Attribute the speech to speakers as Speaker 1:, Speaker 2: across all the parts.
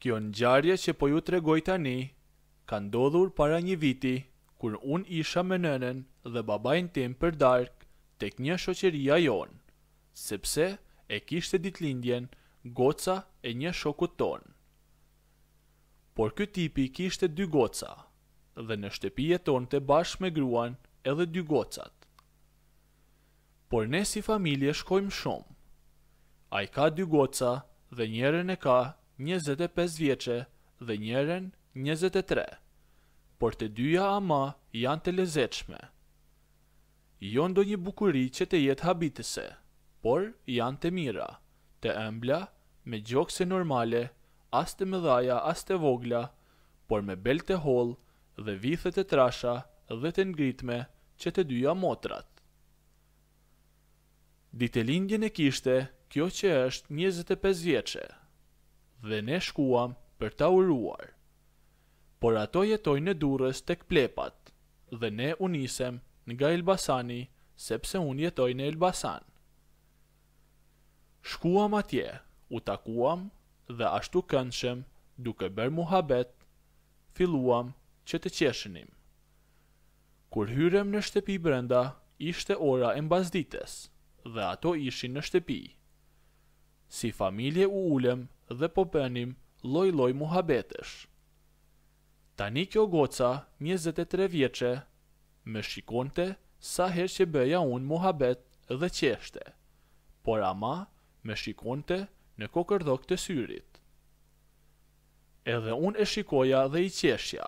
Speaker 1: Kjo në gjarje që po ju të regoj tani, ka ndodhur para një viti, kur unë isha me nënen dhe babajnë tim për dark, tek një shoqeria jonë, sepse e kishte ditlindjen goca e një shokut tonë. Por kjo tipi kishte dy goca, dhe në shtepije tonë të bashkë me gruan edhe dy gocat. Por ne si familje shkojmë shumë. A i ka dy goca dhe njerën e ka 25 vjeqe dhe njeren 23, por të dyja ama janë të lezeqme. Jo ndo një bukuri që të jetë habitëse, por janë të mira, të embla, me gjokse normale, as të mëdhaja, as të vogla, por me belë të holë dhe vithët të trasha dhe të ngritme që të dyja motrat. Ditelindjën e kishte, kjo që është 25 vjeqe dhe ne shkuam për ta uruar. Por ato jetoj në durës tek plepat, dhe ne unisem nga Elbasani, sepse unë jetoj në Elbasan. Shkuam atje, u takuam dhe ashtu këndshem, duke bërë muhabet, filluam që të qeshenim. Kur hyrem në shtepi brenda, ishte ora e mbazdites dhe ato ishin në shtepi. Si familje u ulem dhe po bënim loj loj muhabetesh. Tani kjo goca, 23 vjeqe, me shikonte sa her që bëja unë muhabet dhe qeshte, por ama me shikonte në kokërdok të syrit. Edhe unë e shikoja dhe i qeshja,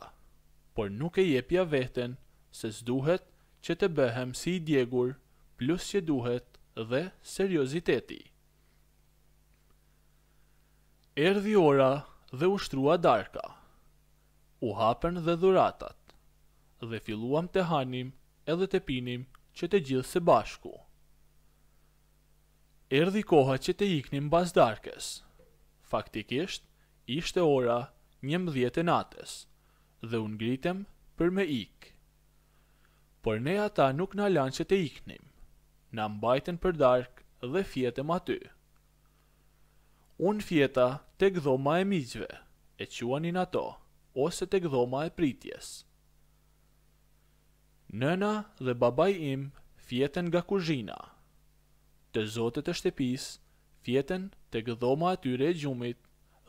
Speaker 1: por nuk e jepja veten se s'duhet që të bëhem si i djegur plus që duhet dhe serioziteti. Erdi ora dhe u shtrua darka. U hapen dhe dhuratat. Dhe filluam të hanim edhe të pinim që të gjithë se bashku. Erdi koha që të iknim bas darkes. Faktikisht, ishte ora një mëdhjet e natës. Dhe unë gritem për me ikë. Por ne ata nuk në lanë që të iknim. Në mbajten për darkë dhe fjetëm atyë. Unë fjeta të gdhoma e miqve, e quanin ato, ose të gdhoma e pritjes. Nëna dhe babaj im fjeten nga kuzhina. Të zotet e shtepis, fjeten të gdhoma e tyre e gjumit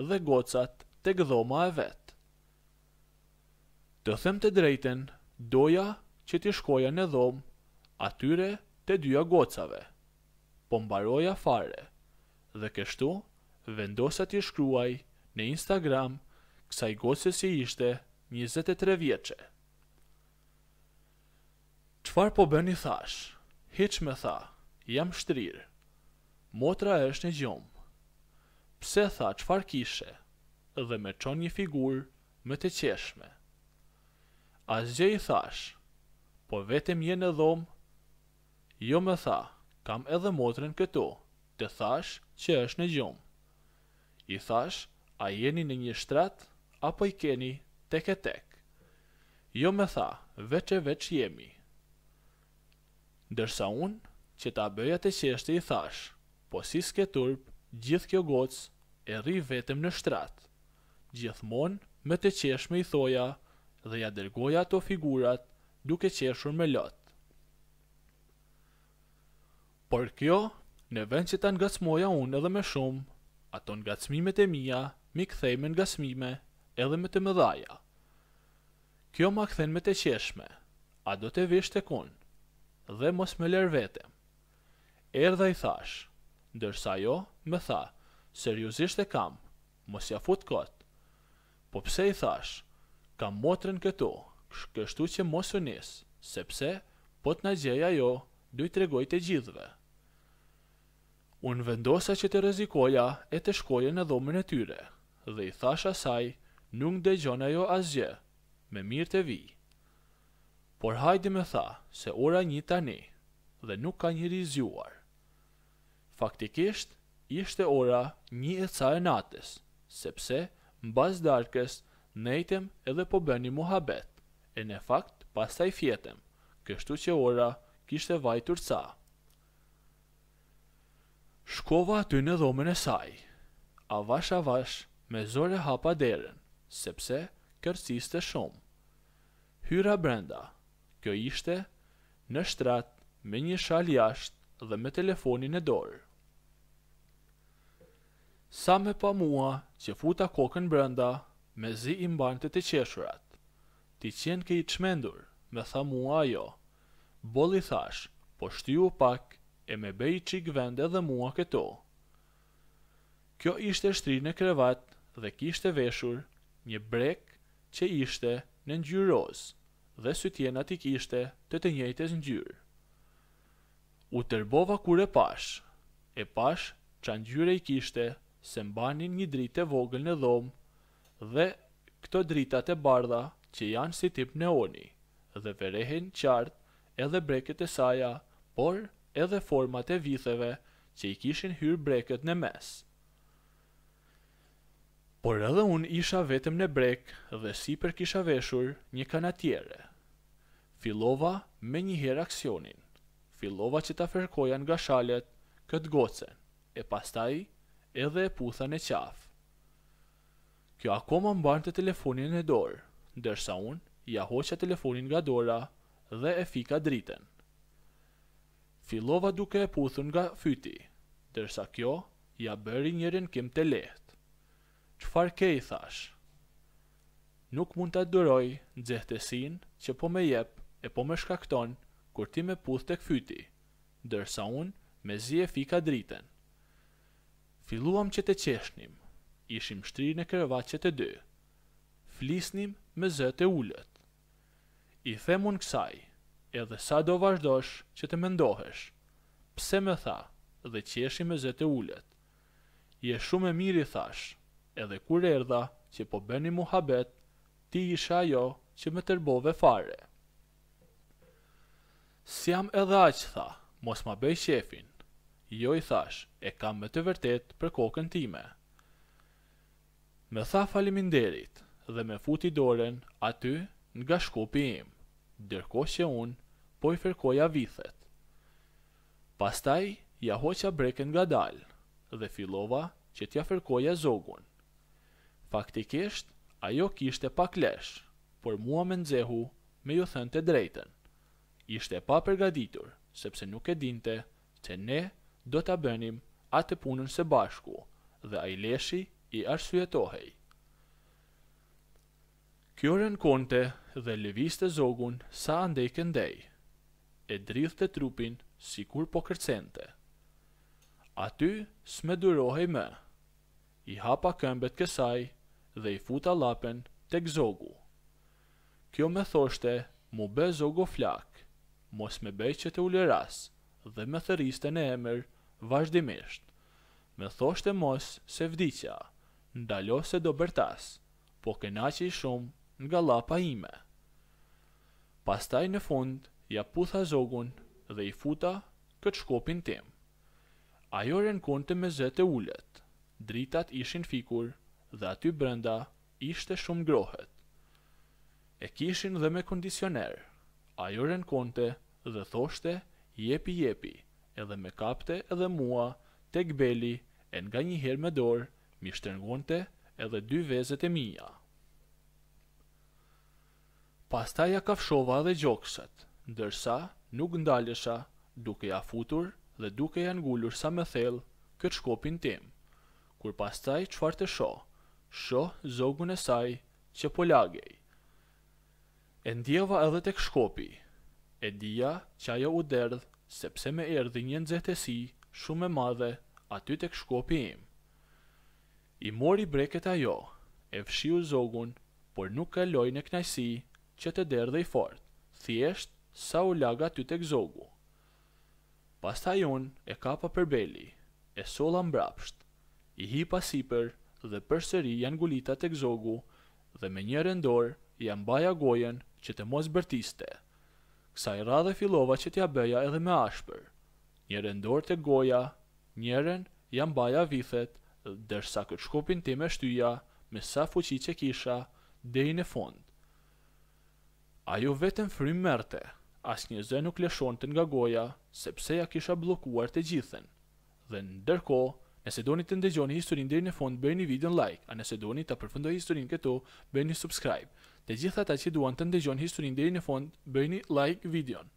Speaker 1: dhe gocat të gdhoma e vetë. Të them të drejten, doja që t'i shkoja në dhomë atyre të dyja gocave, po mbaroja fare, dhe kështu të vendosa t'i shkruaj në Instagram kësa i gocës si ishte 23 vjeqe. Qfar po bërë thash? Hiq me tha, jam shtrirë. Motra është një gjomë. Pse tha qfar kishe dhe me qon një figurë më të qeshme. Asgje i thash, po vetëm jë në dhomë. Jo me tha, kam edhe motrën këto, të thash që është në gjomë i thash, a jeni në një shtrat, apo i keni tek e tek? Jo me tha, veç e veç jemi. Dërsa unë, që ta bëja të qeshte i thash, po si s'ke turp, gjithë kjo gocë e rri vetëm në shtrat. Gjithmonë, me të qeshme i thoja dhe ja dërgoja ato figurat duke qeshur me lot. Por kjo, në vend që ta ngacmoja unë edhe me shumë, ato nga cmimet e mija, mi kthejme nga cmime, edhe me të mëdhaja. Kjo ma kthen me të qeshme, a do të vish të kun, dhe mos me lër vetem. Erdha i thash, ndërsa jo, me tha, seriosisht e kam, mos ja fut kot. Po pse i thash, kam motrën këtu, kështu që mos u sepse, po të nga gjeja jo, du i tregoj të gjithve. Unë vendosa që të rezikoja e të shkoje në dhomën e tyre, dhe i thasha saj, nuk dhe gjona jo asgje, me mirë të vi. Por hajdi me tha, se ora një tani, dhe nuk ka një rizjuar. Faktikisht, ishte ora një e ca e natës, sepse, në bazë darkës, nejtem edhe po bëni muhabet, e në fakt, pas taj fjetem, kështu që ora kishte vajtur ca. Shkova aty në dhomën e saj. Avash avash, me zore hapa derën, sepse kërciste shumë. Hyra brenda, kjo ishte në shtrat me një shal jashtë dhe me telefonin e dorë. Sa me pa mua që futa kokën brenda, me zi i mbante të qeshurat. Ti qenë ke i qmendur, me tha mua ajo. Boli thash, po shtiu pak, e me bej qik vende dhe mua këto. Kjo ishte shtri në krevat dhe kishte veshur një brek që ishte në rozë dhe së tjena t'i kishte të të njëjtës ngjyrë. U tërbova kur e pash, e pash që njër i kishte se mbanin një dritë të vogël në dhomë dhe këto dritat e bardha që janë si tip neoni dhe verehen qartë edhe breket e saja, por edhe format e vitheve që i kishin hyrë breket në mes. Por edhe unë isha vetëm në brek dhe si për kisha veshur një kanatjere. Filova me një herë aksionin. Filova që ta fërkoja nga shalet këtë gocen, e pastaj edhe e putha në qafë. Kjo akoma mbante të telefonin e dorë, dërsa unë ja hoqa telefonin nga dora dhe e fika dritën fillova duke e puthur nga fyti, dërsa kjo ja bëri njërin kim të lehtë. Qfar ke i thash? Nuk mund të adoroj nxehtesin që po me jep e po me shkakton kur ti me puth të këfyti, dërsa unë me zi e fika driten. Filuam që të qeshnim, ishim shtri në kërëvat që të dy, flisnim me zët e ullët. I themun kësaj, edhe sa do vazhdosh që të mendohesh. Pse me tha, dhe qeshi me zete ullet. Je shumë e mirë i thash, edhe kur erdha që po bëni muhabet, ti isha ajo që me tërbove fare. Si jam edhe aqë tha, mos ma bëj shefin. Jo i thash, e kam me të vërtet për kokën time. Me tha derit, dhe me futi doren aty nga shkupi im, dërko që unë po i fërkoja vithet. Pastaj, ja hoqa breken nga dalë dhe filova që t'ja fërkoja zogun. Faktikisht, ajo kishte pak lesh, por mua me nxehu me ju thënë të drejten. Ishte pa përgaditur, sepse nuk e dinte që ne do t'a bënim atë punën se bashku dhe a i leshi i arsujetohej. Kjo rënë konte dhe leviste zogun sa ande i këndej e drithte trupin si kur po kërcente. Aty s'me durohej më. I hapa këmbet kësaj dhe i futa lapen të këzogu. Kjo me thoshte, mu be zogo flak, mos me bej që të ulleras dhe me thëriste në emër vazhdimisht. Me thoshte mos se vdicja, ndalo se do bërtas, po i shumë nga lapa ime. Pastaj në fund, ja putha zogun dhe i futa këtë shkopin tim. Ajo rënkonte me zë të ulët. Dritat ishin fikur dhe aty brenda ishte shumë grohet. E kishin dhe me kondicioner. Ajo rënkonte dhe thoshte jepi jepi, edhe me kapte edhe mua tek beli e nga një herë me dorë mi shtërngonte edhe dy vezet e mija. Pastaj ja kafshova dhe gjokësët ndërsa nuk ndalesha duke ja futur dhe duke ja ngullur sa më thellë këtë shkopin tim. Kur pastaj çfarë të sho, Shoh zogun e saj që po lagej. E ndjeva edhe tek shkopi. E dija që ajo u derdh sepse më erdhi një nxehtësi shumë e madhe aty tek shkopi im. I mori breket ajo, e fshiu zogun, por nuk kaloi në knajsi që të derdhe i fort, thjesht sa u laga ty tek zogu. Pastaj unë e kapa për beli, e sola mbrapsht, i hi pasiper dhe përsëri janë gulita tek zogu dhe me një rendor janë baja gojen që të mos bërtiste. Kësa i radhe filova që t'ja bëja edhe me ashpër. Një rendor të goja, njëren janë baja vithet, dërsa këtë shkopin ti me shtyja, me sa fuqi që kisha, dhe i në fond. Ajo vetën frim merte, asë një zë nuk leshon të nga goja, sepse ja kisha blokuar të gjithën. Dhe në dërko, nëse do një të ndegjoni historin dhe në fond, bërë një video në like, a nëse do një të përfëndoj historin këto, bërë një subscribe. Të gjitha ta që duan të ndegjoni historin dhe në fond, bërë një like videon.